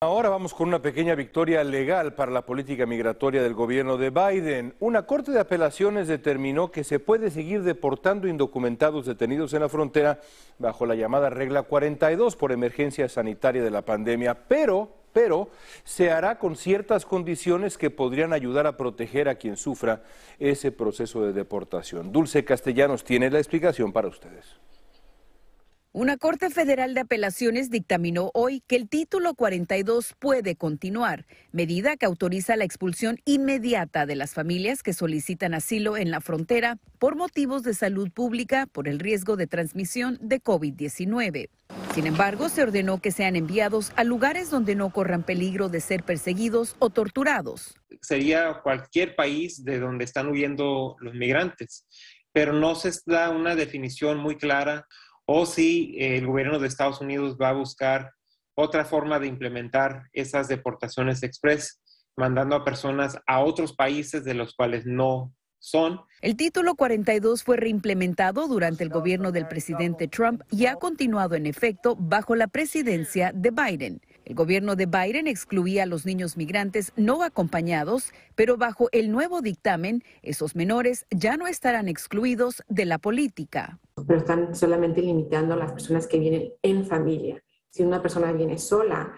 Ahora vamos con una pequeña victoria legal para la política migratoria del gobierno de Biden. Una corte de apelaciones determinó que se puede seguir deportando indocumentados detenidos en la frontera bajo la llamada regla 42 por emergencia sanitaria de la pandemia, pero pero se hará con ciertas condiciones que podrían ayudar a proteger a quien sufra ese proceso de deportación. Dulce Castellanos tiene la explicación para ustedes. Una Corte Federal de Apelaciones dictaminó hoy que el título 42 puede continuar, medida que autoriza la expulsión inmediata de las familias que solicitan asilo en la frontera por motivos de salud pública por el riesgo de transmisión de COVID-19. Sin embargo, se ordenó que sean enviados a lugares donde no corran peligro de ser perseguidos o torturados. Sería cualquier país de donde están huyendo los migrantes, pero no se da una definición muy clara o si el gobierno de Estados Unidos va a buscar otra forma de implementar esas deportaciones express, mandando a personas a otros países de los cuales no son. El título 42 fue reimplementado durante el gobierno del presidente Trump y ha continuado en efecto bajo la presidencia de Biden. El gobierno de Biden excluía a los niños migrantes no acompañados, pero bajo el nuevo dictamen, esos menores ya no estarán excluidos de la política pero están solamente limitando a las personas que vienen en familia. Si una persona viene sola,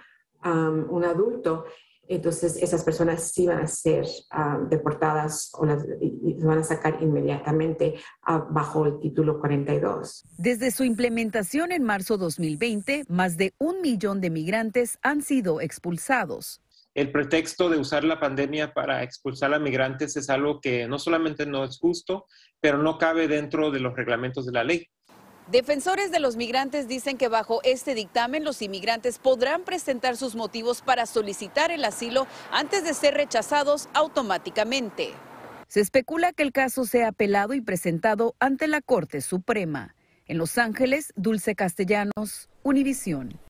un adulto, entonces esas personas sí van a ser deportadas o las van a sacar inmediatamente ah, bajo el título 42. Desde su implementación en marzo 2020, más de un millón de migrantes han sido expulsados el pretexto de usar la pandemia para expulsar a migrantes es algo que no solamente no es justo, pero no cabe dentro de los reglamentos de la ley. Defensores de los migrantes dicen que bajo este dictamen los inmigrantes podrán presentar sus motivos para solicitar el asilo antes de ser rechazados automáticamente. Se especula que el caso sea apelado y presentado ante la Corte Suprema. En Los Ángeles, Dulce Castellanos, Univisión.